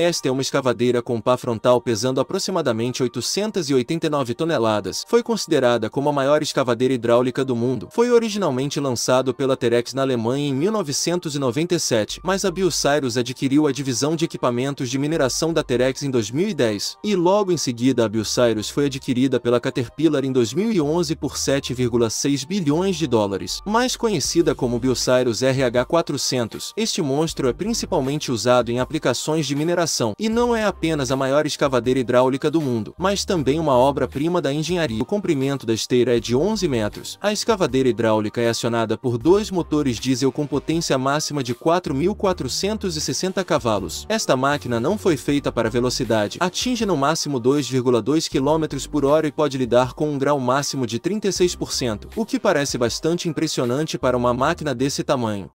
Esta é uma escavadeira com pá frontal pesando aproximadamente 889 toneladas. Foi considerada como a maior escavadeira hidráulica do mundo. Foi originalmente lançado pela Terex na Alemanha em 1997, mas a Biosirus adquiriu a divisão de equipamentos de mineração da Terex em 2010. E logo em seguida a Biosirus foi adquirida pela Caterpillar em 2011 por 7,6 bilhões de dólares. Mais conhecida como Biosirus RH400, este monstro é principalmente usado em aplicações de mineração e não é apenas a maior escavadeira hidráulica do mundo, mas também uma obra-prima da engenharia. O comprimento da esteira é de 11 metros. A escavadeira hidráulica é acionada por dois motores diesel com potência máxima de 4.460 cavalos. Esta máquina não foi feita para velocidade, atinge no máximo 2,2 km por hora e pode lidar com um grau máximo de 36%, o que parece bastante impressionante para uma máquina desse tamanho.